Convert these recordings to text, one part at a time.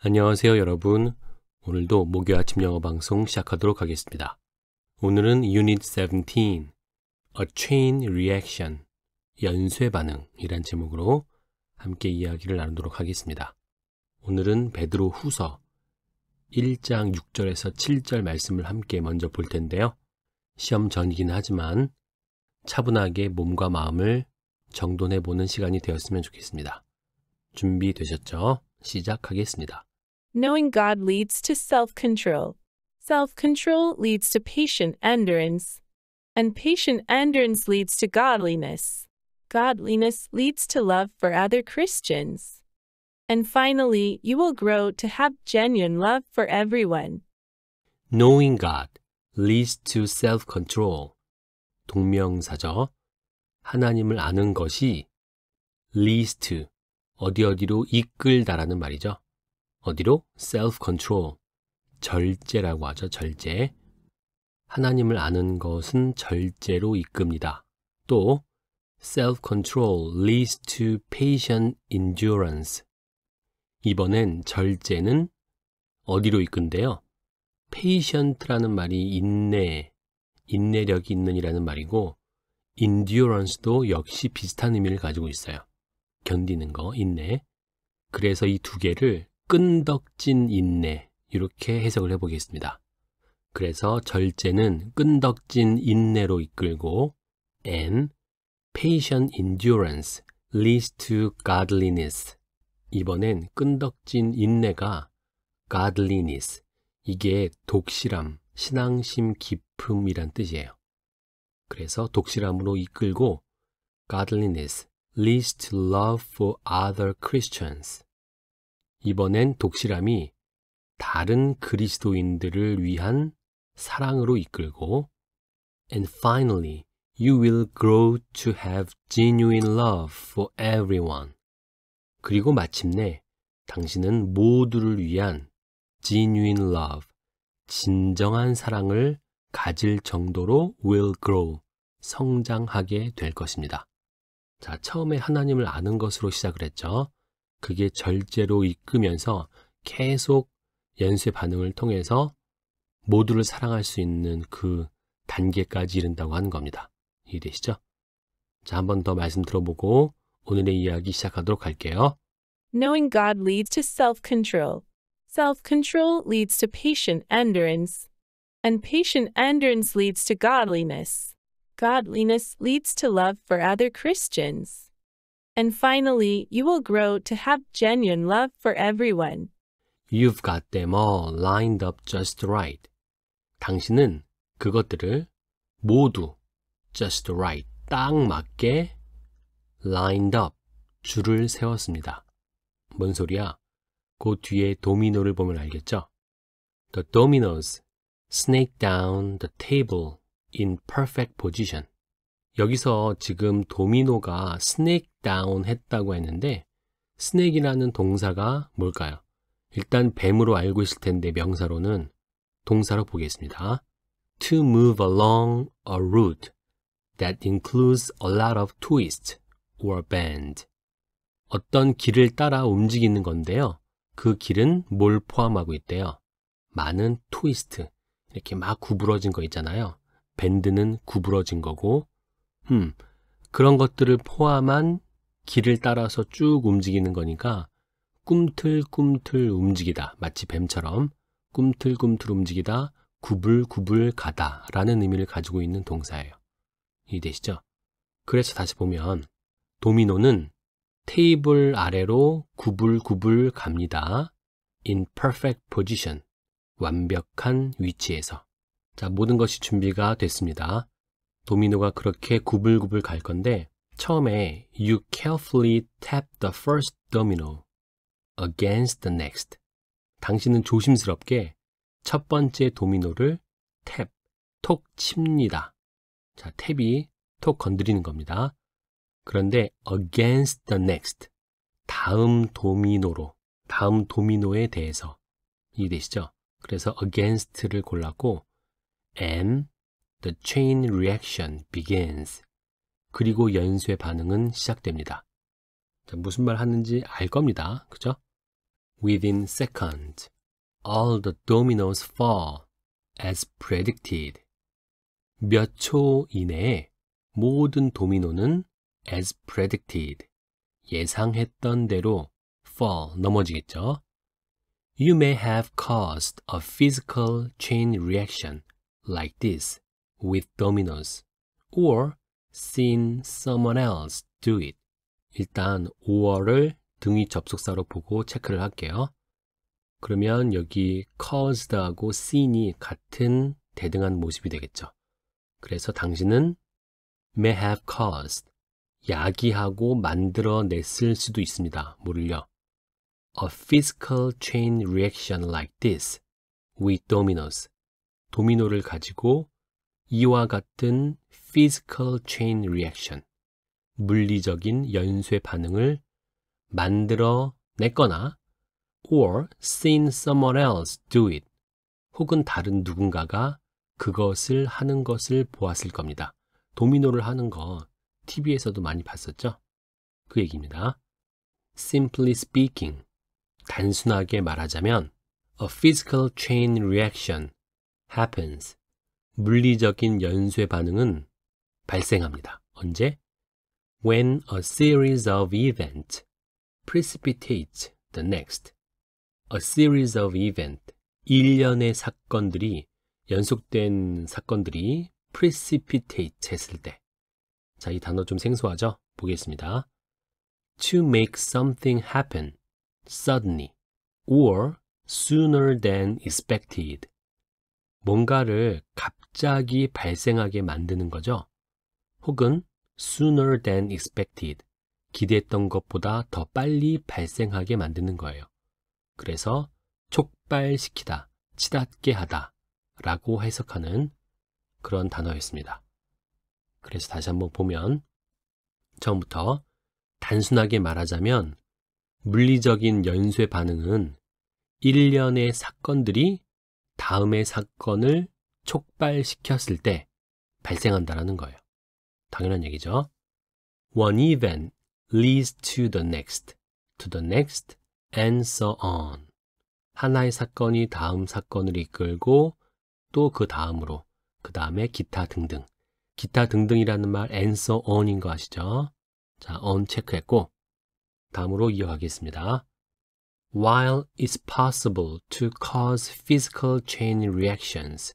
안녕하세요 여러분. 오늘도 목요 아침 영어 방송 시작하도록 하겠습니다. 오늘은 Unit 17 A Chain Reaction 연쇄 반응이란 제목으로 함께 이야기를 나누도록 하겠습니다. 오늘은 베드로 후서 1장 6절에서 7절 말씀을 함께 먼저 볼 텐데요. 시험 전이긴 하지만 차분하게 몸과 마음을 정돈해 보는 시간이 되었으면 좋겠습니다. 준비되셨죠? 시작하겠습니다. Knowing God leads to self control. Self control leads to patient endurance. And patient endurance leads to godliness. Godliness leads to love for other Christians. And finally, you will grow to have genuine love for everyone. Knowing God leads to self control. 동명사죠. 하나님을 아는 것이 leads to 어디 어디로 이끌다라는 말이죠. 어디로? self control. 절제라고 하죠. 절제. 하나님을 아는 것은 절제로 이끕니다. 또 self control leads to patient endurance. 이번엔 절제는 어디로 이끈데요? patient라는 말이 인내, 인내력이 있는 이라는 말이고 endurance도 역시 비슷한 의미를 가지고 있어요. 견디는 거, 인내. 그래서 이 두 개를 끈덕진 인내 이렇게 해석을 해보겠습니다. 그래서 절제는 끈덕진 인내로 이끌고 and patient endurance leads to godliness 이번엔 끈덕진 인내가 godliness 이게 독실함, 신앙심 깊음이란 뜻이에요. 그래서 독실함으로 이끌고 godliness leads to love for other Christians 이번엔 독실함이 다른 그리스도인들을 위한 사랑으로 이끌고 And finally, you will grow to have genuine love for everyone. 그리고 마침내 당신은 모두를 위한 genuine love, 진정한 사랑을 가질 정도로 will grow, 성장하게 될 것입니다. 자, 처음에 하나님을 아는 것으로 시작을 했죠. 그게 절제로 이끄면서 계속 연쇄 반응을 통해서 모두를 사랑할 수 있는 그 단계까지 이른다고 하는 겁니다. 이해되시죠? 자, 한 번 더 말씀 들어보고 오늘의 이야기 시작하도록 할게요. Knowing God leads to self-control. Self-control leads to patient endurance. And patient endurance leads to godliness. Godliness leads to love for other Christians. And finally, you will grow to have genuine love for everyone. You've got them all lined up just right. 당신은 그것들을 모두 just right 딱 맞게 lined up 줄을 세웠습니다. 뭔 소리야? 그 뒤에 도미노를 보면 알겠죠? The dominoes snake down the table in perfect position. 여기서 지금 도미노가 스낵 다운 했다고 했는데 스낵이라는 동사가 뭘까요? 일단 뱀으로 알고 있을 텐데 명사로는 동사로 보겠습니다. To move along a route that includes a lot of t w i s t or bend. 어떤 길을 따라 움직이는 건데요. 그 길은 뭘 포함하고 있대요? 많은 트위스트, 이렇게 막 구부러진 거 있잖아요. 밴드는 구부러진 거고 음, 그런 것들을 포함한 길을 따라서 쭉 움직이는 거니까 꿈틀꿈틀 움직이다. 마치 뱀처럼 꿈틀꿈틀 움직이다, 구불구불 가다 라는 의미를 가지고 있는 동사예요. 이해되시죠? 그래서 다시 보면 도미노는 테이블 아래로 구불구불 갑니다. in perfect position. 완벽한 위치에서. 자, 모든 것이 준비가 됐습니다. 도미노가 그렇게 구불구불 갈 건데 처음에 you carefully tap the first domino against the next. 당신은 조심스럽게 첫 번째 도미노를 탭, 톡 칩니다. 자, 탭이 톡 건드리는 겁니다. 그런데 against the next, 다음 도미노로, 다음 도미노에 대해서 이해되시죠? 그래서 against를 골랐고 and The chain reaction begins. 그리고 연쇄 반응은 시작됩니다. 자, 무슨 말 하는지 알 겁니다. 그죠? Within seconds, all the dominoes fall as predicted. 몇 초 이내에 모든 도미노는 as predicted, 예상했던 대로 fall, 넘어지겠죠? You may have caused a physical chain reaction like this. with dominoes or seen someone else do it. 일단 or를 등위 접속사로 보고 체크를 할게요. 그러면 여기 caused하고 seen이 같은 대등한 모습이 되겠죠. 그래서 당신은 may have caused, 야기하고 만들어냈을 수도 있습니다. 모를요. A physical chain reaction like this with dominoes. 도미노를 가지고 이와 같은 physical chain reaction, 물리적인 연쇄 반응을 만들어 냈거나 or seen someone else do it 혹은 다른 누군가가 그것을 하는 것을 보았을 겁니다. 도미노를 하는 거 TV에서도 많이 봤었죠? 그 얘기입니다. Simply speaking, 단순하게 말하자면 A physical chain reaction happens 물리적인 연쇄 반응은 발생합니다. 언제? When a series of events precipitates the next. A series of events. 일련의 사건들이 연속된 사건들이 precipitate 했을 때. 자, 이 단어 좀 생소하죠? 보겠습니다. To make something happen suddenly or sooner than expected. 뭔가를 갑 갑자기 발생하게 만드는 거죠. 혹은 sooner than expected, 기대했던 것보다 더 빨리 발생하게 만드는 거예요. 그래서 촉발시키다, 치닫게 하다 라고 해석하는 그런 단어였습니다. 그래서 다시 한번 보면 처음부터 단순하게 말하자면 물리적인 연쇄 반응은 1년의 사건들이 다음의 사건을 촉발시켰을 때 발생한다라는 거예요. 당연한 얘기죠. One event leads to the next, to the next, and so on. 하나의 사건이 다음 사건을 이끌고 또 그 다음으로, 그 다음에 기타 등등. 기타 등등이라는 말 and so on인 거 아시죠? 자, on 체크했고 다음으로 이어가겠습니다. While it's possible to cause physical chain reactions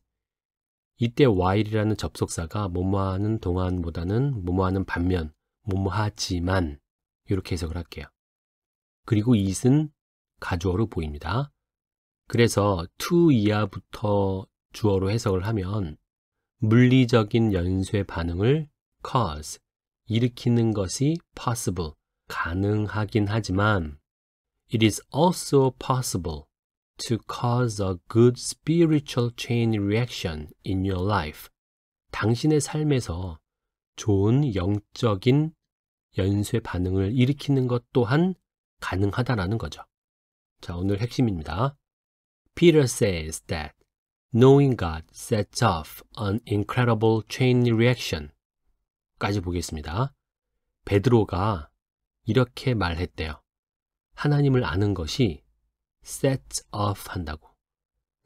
이때 while이라는 접속사가 뭐뭐하는 동안보다는 뭐뭐하는 반면 뭐뭐하지만 이렇게 해석을 할게요. 그리고 it은 가주어로 보입니다. 그래서 to 이하부터 주어로 해석을 하면 물리적인 연쇄 반응을 cause, 일으키는 것이 possible, 가능하긴 하지만 it is also possible, to cause a good spiritual chain reaction in your life. 당신의 삶에서 좋은 영적인 연쇄 반응을 일으키는 것 또한 가능하다라는 거죠. 자, 오늘 핵심입니다. Peter says that knowing God sets off an incredible chain reaction. 까지 보겠습니다. 베드로가 이렇게 말했대요. 하나님을 아는 것이 set off 한다고.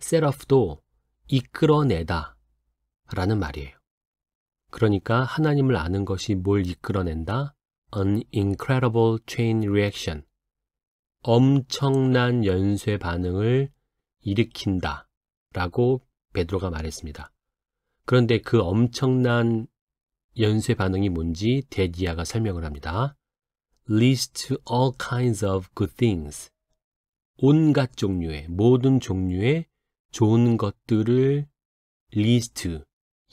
set off도 이끌어내다 라는 말이에요. 그러니까 하나님을 아는 것이 뭘 이끌어낸다? An incredible chain reaction. 엄청난 연쇄 반응을 일으킨다 라고 베드로가 말했습니다. 그런데 그 엄청난 연쇄 반응이 뭔지 데디아가 설명을 합니다. l e a s t all kinds of good things. 온갖 종류의 모든 종류의 좋은 것들을 리스트,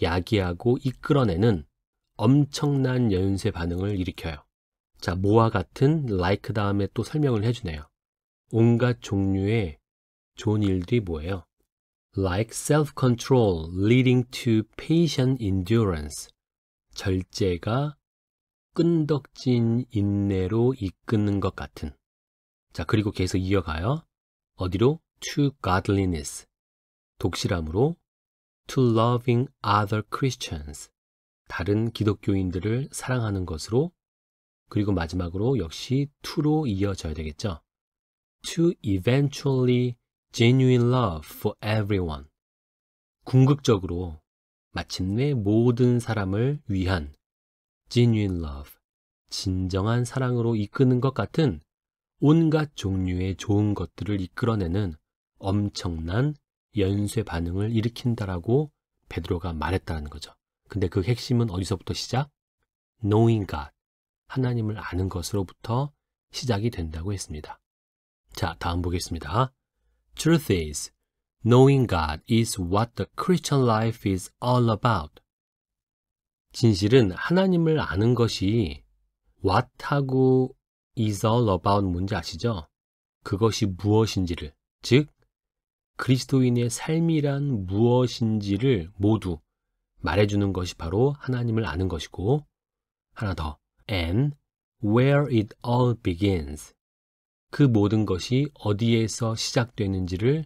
야기하고 이끌어내는 엄청난 연쇄 반응을 일으켜요. 자, 모와 같은 like 그 다음에 또 설명을 해주네요. 온갖 종류의 좋은 일들이 뭐예요? Like self-control leading to patient endurance. 절제가 끈덕진 인내로 이끄는 것 같은 자, 그리고 계속 이어가요. 어디로? to godliness. 독실함으로 to loving other Christians. 다른 기독교인들을 사랑하는 것으로 그리고 마지막으로 역시 to로 이어져야 되겠죠. to eventually genuine love for everyone. 궁극적으로 마침내 모든 사람을 위한 genuine love, 진정한 사랑으로 이끄는 것 같은 온갖 종류의 좋은 것들을 이끌어내는 엄청난 연쇄 반응을 일으킨다라고 베드로가 말했다는 거죠. 근데 그 핵심은 어디서부터 시작? knowing God, 하나님을 아는 것으로부터 시작이 된다고 했습니다. 자, 다음 보겠습니다. Truth is, knowing God is what the Christian life is all about. 진실은 하나님을 아는 것이 what하고 is all about 뭔지 아시죠? 그것이 무엇인지를, 즉 그리스도인의 삶이란 무엇인지를 모두 말해주는 것이 바로 하나님을 아는 것이고 하나 더 and where it all begins 그 모든 것이 어디에서 시작되는지를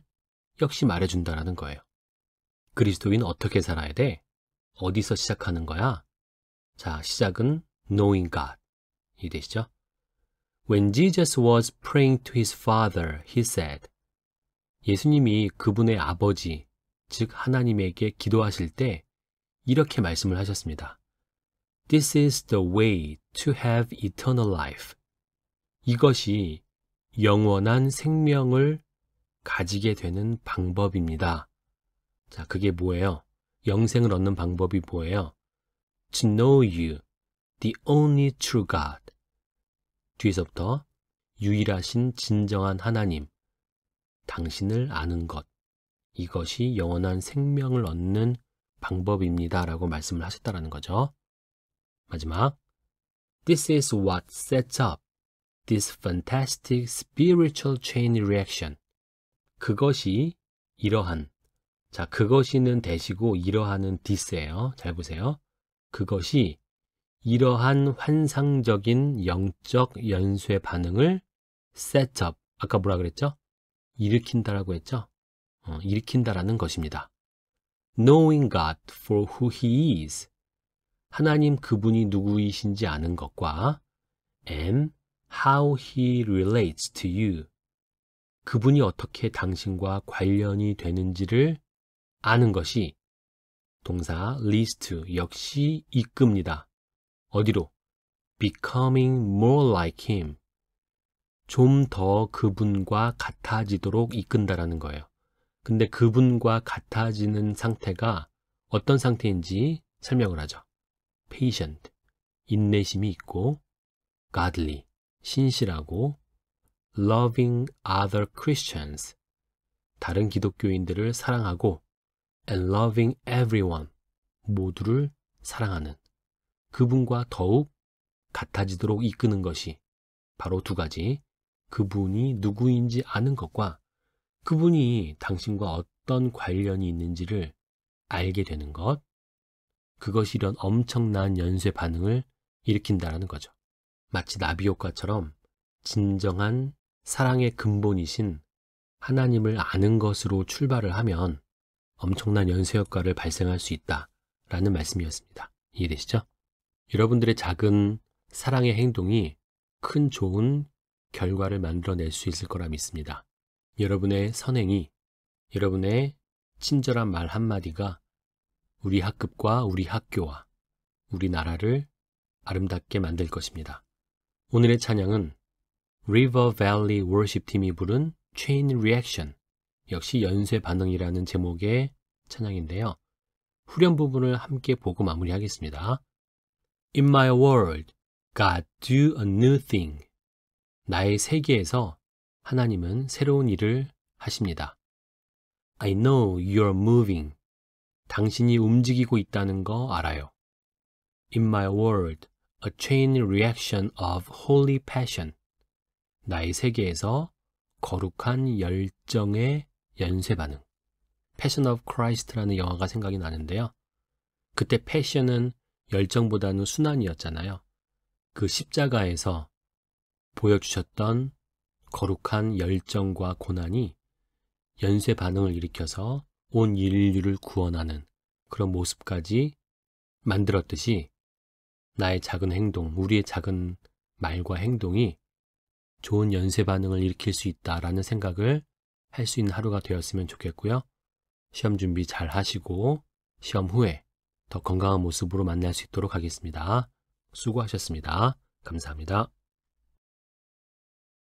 역시 말해준다라는 거예요. 그리스도인 어떻게 살아야 돼? 어디서 시작하는 거야? 자, 시작은 knowing God 이 되시죠? When Jesus was praying to his father, he said. 예수님이 그분의 아버지, 즉 하나님에게 기도하실 때 이렇게 말씀을 하셨습니다. This is the way to have eternal life. 이것이 영원한 생명을 가지게 되는 방법입니다. 자, 그게 뭐예요? 영생을 얻는 방법이 뭐예요? To know you, the only true God. 뒤에서부터 유일하신 진정한 하나님, 당신을 아는 것, 이것이 영원한 생명을 얻는 방법입니다. 라고 말씀을 하셨다라는 거죠. 마지막, This is what sets up this fantastic spiritual chain reaction. 그것이 이러한. 자, 그것이는 대시고 이러한은 디스예요. 잘 보세요. 그것이 이러한 환상적인 영적 연쇄 반응을 셋트업 아까 뭐라 그랬죠? 일으킨다라고 했죠? 어, 일으킨다라는 것입니다. Knowing God for who He is 하나님 그분이 누구이신지 아는 것과 and how He relates to you 그분이 어떻게 당신과 관련이 되는지를 아는 것이 동사 list 역시 이끕니다. 어디로? becoming more like him. 좀 더 그분과 같아지도록 이끈다라는 거예요. 근데 그분과 같아지는 상태가 어떤 상태인지 설명을 하죠. patient, 인내심이 있고, godly, 신실하고, loving other Christians, 다른 기독교인들을 사랑하고, and loving everyone, 모두를 사랑하는. 그분과 더욱 같아지도록 이끄는 것이 바로 두 가지 그분이 누구인지 아는 것과 그분이 당신과 어떤 관련이 있는지를 알게 되는 것 그것이 이런 엄청난 연쇄 반응을 일으킨다라는 거죠. 마치 나비 효과처럼 진정한 사랑의 근본이신 하나님을 아는 것으로 출발을 하면 엄청난 연쇄 효과를 발생할 수 있다라는 말씀이었습니다. 이해되시죠? 여러분들의 작은 사랑의 행동이 큰 좋은 결과를 만들어낼 수 있을 거라 믿습니다. 여러분의 선행이, 여러분의 친절한 말 한마디가 우리 학급과 우리 학교와 우리 나라를 아름답게 만들 것입니다. 오늘의 찬양은 River Valley Worship 팀이 부른 Chain Reaction 역시 연쇄 반응이라는 제목의 찬양인데요. 후렴 부분을 함께 보고 마무리하겠습니다. In my world, God do a new thing. 나의 세계에서 하나님은 새로운 일을 하십니다. I know you're moving. 당신이 움직이고 있다는 거 알아요. In my world, a chain reaction of holy passion. 나의 세계에서 거룩한 열정의 연쇄 반응. Passion of Christ라는 영화가 생각이 나는데요. 그때 패션은 열정보다는 순환이었잖아요. 그 십자가에서 보여주셨던 거룩한 열정과 고난이 연쇄 반응을 일으켜서 온 인류를 구원하는 그런 모습까지 만들었듯이 나의 작은 행동, 우리의 작은 말과 행동이 좋은 연쇄 반응을 일으킬 수 있다라는 생각을 할 수 있는 하루가 되었으면 좋겠고요. 시험 준비 잘 하시고 시험 후에 더 건강한 모습으로 만날 수 있도록 하겠습니다. 수고하셨습니다. 감사합니다.